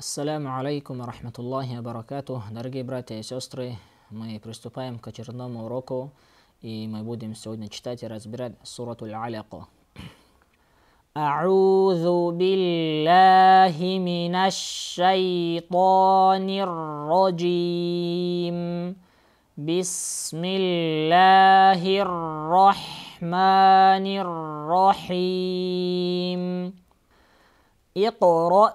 Assalamu alaikum wa rahmatullahi wa barakatuh. Дорогие братья и сестры, мы приступаем к очередному уроку, и мы будем сегодня читать и разбирать сурату Аль-Аляку. أعوذ بالله من الشيطان الرجيم بسم الله الرحمن الرحيم اقرأ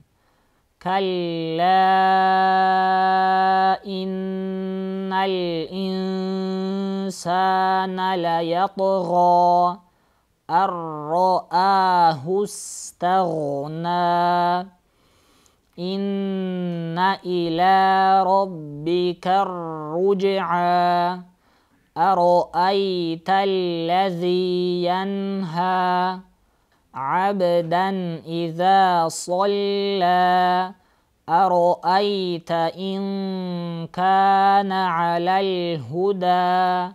كلا إن الإنسان ليطغى أن رآه استغنى إن إلى ربك الرجعى أرأيت الذي ينهى عبدا إذا صلى أرأيت إن كان على الهدى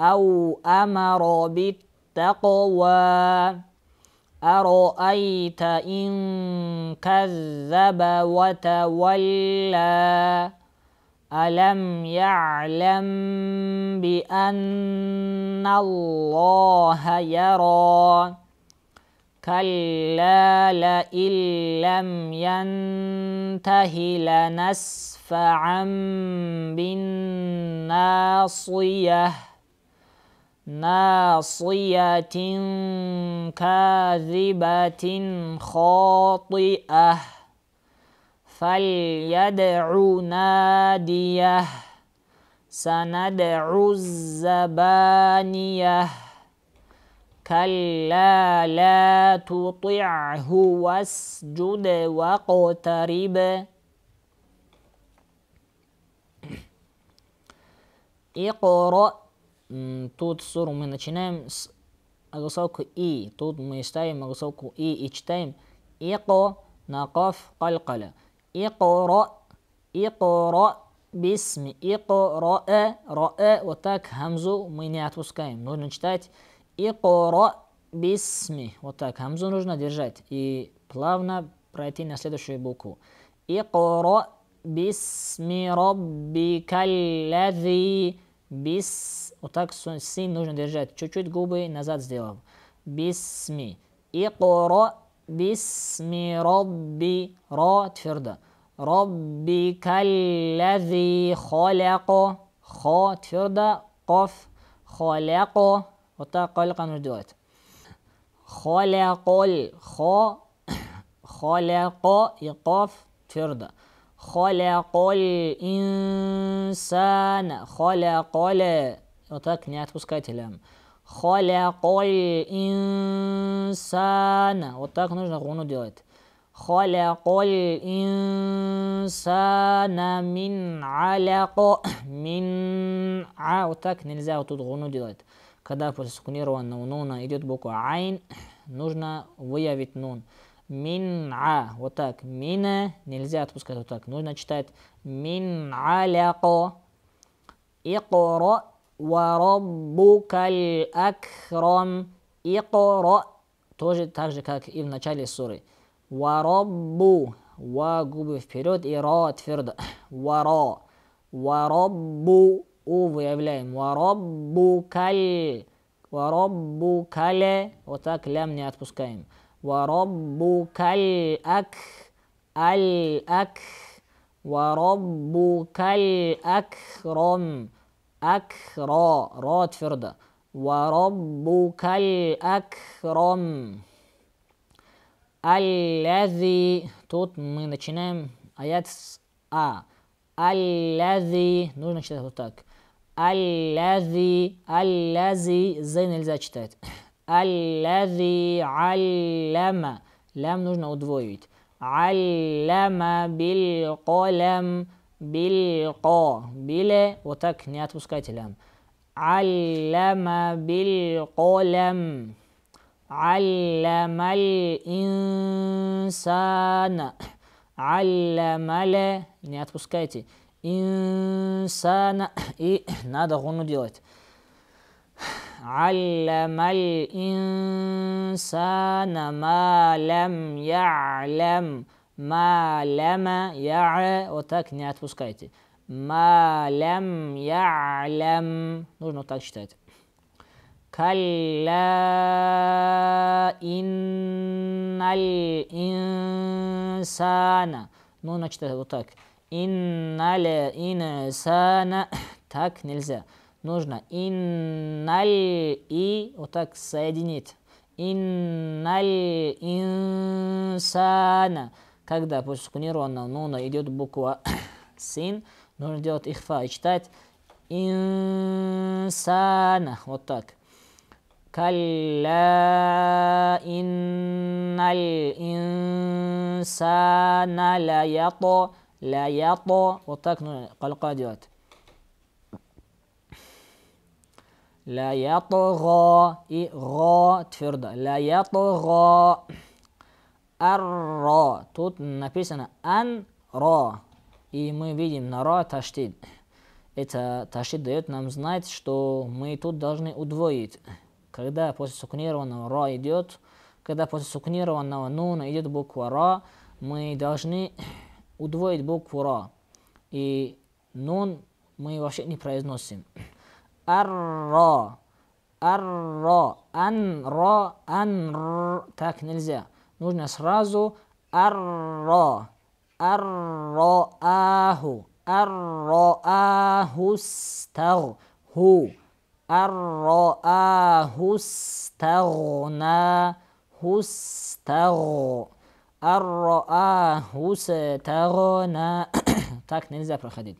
أو أمر بالتقوى أرأيت إن كذب وتولى ألم يعلم بأن الله يرى كلا لئن لم ينته لنسفعا بالناصية ناصية كاذبة خاطئة فليدع ناديه سندع الزبانيه كلا لا تطعه واسجد واقترب اقرأ тут суру мы начинаем с огласовку и. Тут мы ставим огласовку и и читаем ико на каф калькаля. Икора, икора, бисми, икора, э, ро, э. Вот так хамзу мы не отпускаем. Нужно читать Икора бисми. Вот так. Хамзу нужно держать и плавно пройти на следующую букву. Икора бисми роббикаллязи бис. Вот так син нужно держать. Чуть-чуть губы назад сделал. Бисми. Икора бисми робби. Ро твердо. Роббикаллязи холяко. Хо твердо. Коф. Холяко. وتا قال قانون دوت خالقل خ خالق يقف تردا خالق الإنسان خالق وتاك نيات بسكايت لام خالق الإنسان وتاك نجنا غونو ديوت خالق الإنسان من علق من ع وتاك نلزا وتود Когда после сукунированного нуна идет буква айн, нужно выявить нун. Мин-а. Вот так. Мина нельзя отпускать вот так. Нужно читать мин-аляко. Икро ва раббукаль акрам. Икро. Тоже так же, как и в начале суры. Ва раббу. Ва губы вперед и ра твердо. Ва ра. Ва раббу у выявляем. Вараббукаль. Вараббукале. Вот так лям не отпускаем. Вараббукаль ак. Аль ак. Вараббукаль акром. Акро. Ро твердо. Вараббукаль акром. Аллази. Тут мы начинаем аят с А. Аллази. Нужно читать вот так. Аллази, аллази, з нельзя читать. Аллази, аллама. Лям нужно удвоить. Аллама бил колям бил ко. Биле вот так не отпускайте лям. Аллама бил колям. Аллама инсана. Аллама не отпускайте инсана. И надо гуну делать. Аллямаль инсана малям ялям. Маляма я. Вот так не отпускайте. Малям ялям. Нужно вот так читать. Калля инналь инсана. Ну, значит, вот так инналя инсана. Так нельзя. Нужно инналь и вот так соединить. Инналь инсана. Когда после сукунированного нуна идет буква син, нужно делать ихфа и читать инсана. Вот так. كلا إن الإنسان ليطغى ля ято. Вот так ну, калька делать. Ля ято ро. И ро твердо. Ля ято ро. Арро. Тут написано ан ро. И мы видим на ро таштид. Это таштид дает нам знать, что мы тут должны удвоить. Когда после сукнированного ро идет, когда после сукнированного нуна идет буква ро, мы должны удвоить букву Ра. И нун мы вообще не произносим. Ар-ра. Ар-ра. Ан-ра. Ан-р. Так нельзя. Нужно сразу ар-ра. Ар-ра. Аху. Ар-ра. Аху. Стал. Ху. Ар-ра. Аху. Стагна. Ху. Стагна. Арроахусетагона. Так нельзя проходить.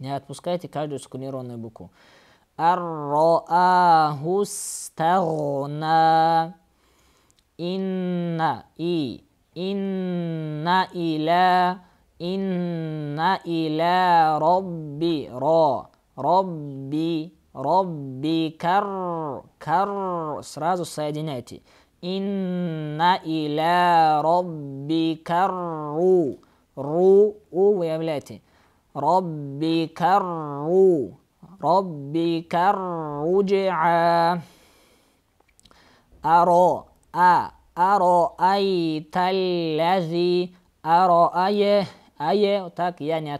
Не отпускайте каждую скулированную букву. Арроахустагона. Инна и. Инна иля. Инна иля робби ро. Робби. Робби кар. Кар. Сразу соединяйте. إن إلى ربك الرو رو ويا بلاتي ربك الرو ربك الرجعى أرى أ أرأيت الذي أرأيه أيه так я не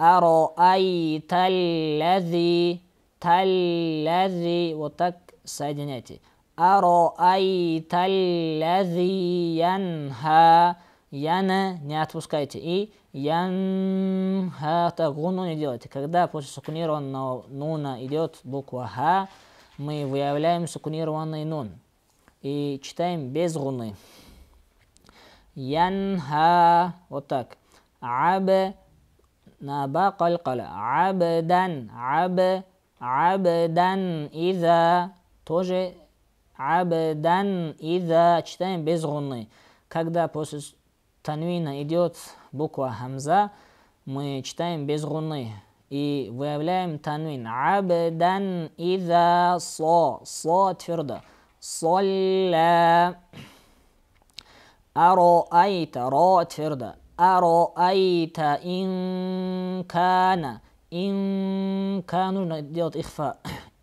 أرأيت الذي تَلَّذِي وتك так янха. Яна не отпускайте. И янха это гуну не делайте. Когда после сукунированного нуна идет буква ха, мы выявляем сукунированный нун. И читаем без гуны. Янха. Вот так. Аб. Наба калькала. Абдан. Аб. Абдан. Иза. Тоже Абдан ида читаем без гунны. Когда после танвина идет буква хамза, мы читаем без гунны и выявляем танвин. Абдан ида со. Со твердо. Солля. Аро айта. Ро твердо. Аро айта инкана. Инка нужно делать ихфа.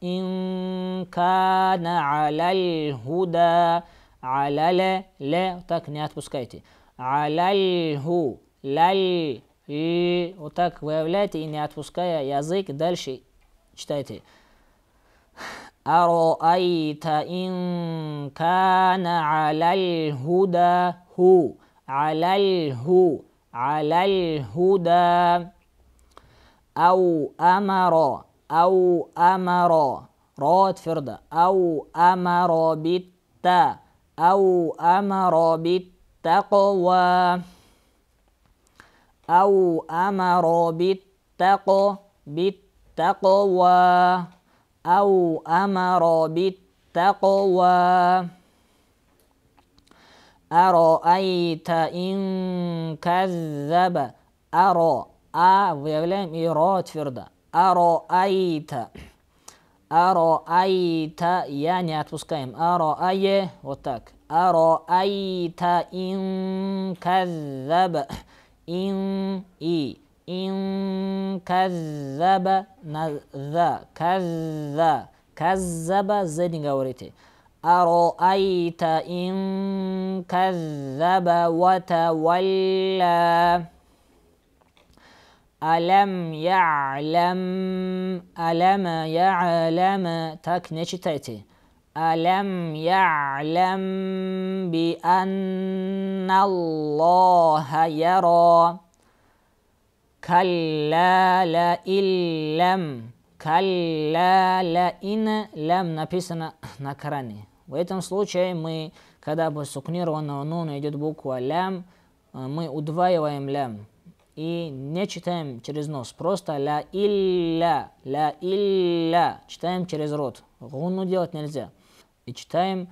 إن كان على الهدى على ل ل вот так не отпускайте على الهو лаль и вот так выявляйте и не отпуская язык дальше читайте Ароайта ин кана аляль худа ху аляль ху аляль худа ау амаро أو أمر رات فردة أو أمر بالتاء أو أمر بالتقوى أو أمر بالتقوى بالتقوى أو أمر بالتقوى أرأيت إن كذب أرى أ آه، ويلم إيرات فردة أرأيت أرأيت يعني отпускаем أرأي вот так أرأيت إن كذب إن إي إن كذب ذا كذا كذب زي не говорите أرأيت إن كذب وتولى Алям ялям, аляма яляма. Так не читайте. Алям ялям би анна Аллаха яра. Калла ла иллям. Калла ла ин лям написано на Коране. В этом случае мы, когда после сукнированного нуна идет буква лям, э, мы удваиваем лям и не читаем через нос, просто ля илля, ля илля, читаем через рот. Гуну делать нельзя. И читаем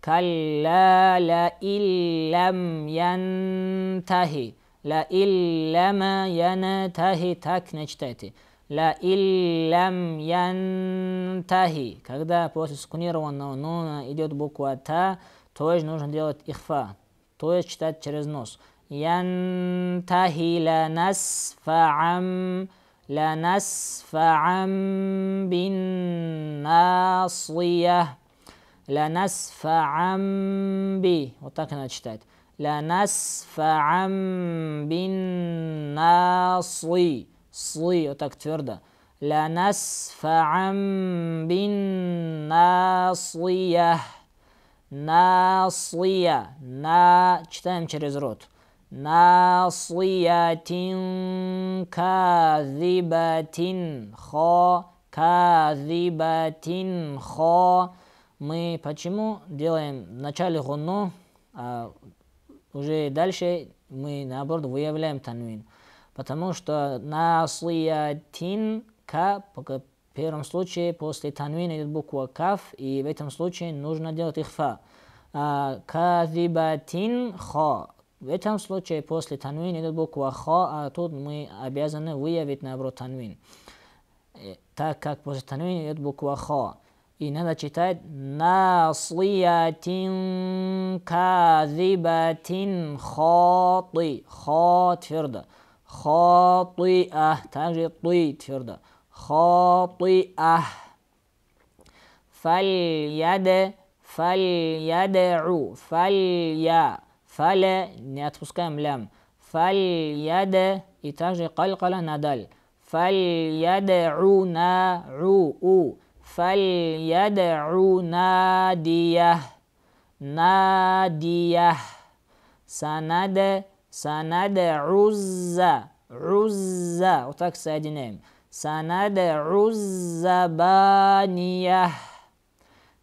калля ля иллям янтахи, ля илляма янтахи, так не читайте. Ля иллям янтахи. Когда после скунированного нуна идет буква та, тоже нужно делать ихфа, то есть читать через нос. ينتهي لنسفعا لنسفعا بالناصية لنسفعا ب вот так لنسفعا بالناصي صي вот так لنسفعا بالناصية ناصية نا читаем через рот ناصية كاذبة хо, كاذبة хо. мы почему делаем в начале гуну, а уже дальше мы наоборот выявляем танвин. Потому что наслиятин ка в первом случае после танвина идет буква каф, и в этом случае нужно делать ихфа. А, казибатин хо. В этом случае после танвин идет буква ха, а тут мы обязаны выявить наоборот танвин. Э, так как после танвин идет буква ха. И надо читать насиятин казибатин хати. Ха твердо. Хатиа. Также ты твердо. Хатиа. Фальяде. Фальядеу. Фалья. Фаля не отпускаем лям. Фаль яда и также калькала надаль. Фаль яда ру на ру у. Фаль яда ру надия. Надия. Санада санада рузза. Рузза. Вот так соединяем. Санада руззабания.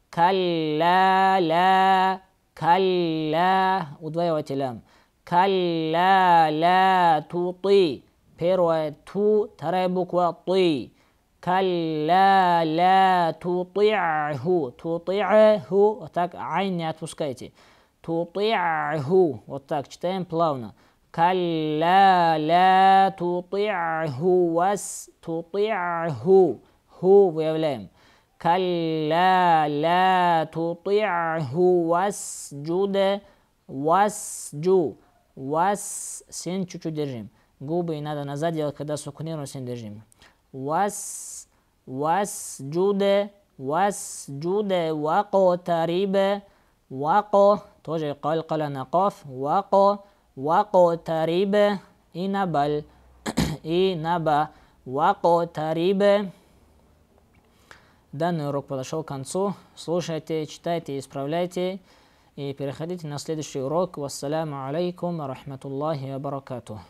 Калла ла كلا ودوايو وتلام كلا لا تطي بيرو تو تريبوك وطي كلا لا تطيعه تطيعه وتاك عين اتوسكايتي تطيعه وتاك تشتين بلاونا كلا لا تطيعه وس تطيعه هو ويا كلا لا تطعه واسجد واسجو Вас син чуть-чуть держим. Губы надо назад делать, когда сукниру син держим. Вас, вас джуде, вас джуде, вако тарибе, вако, тоже калкала на коф, вако, вако тарибе, и набаль, и наба, вако тарибе, Данный урок подошел к концу. Слушайте, читайте, исправляйте. И переходите на следующий урок. Вассаляму алейкум рахматуллахи ва баракатух.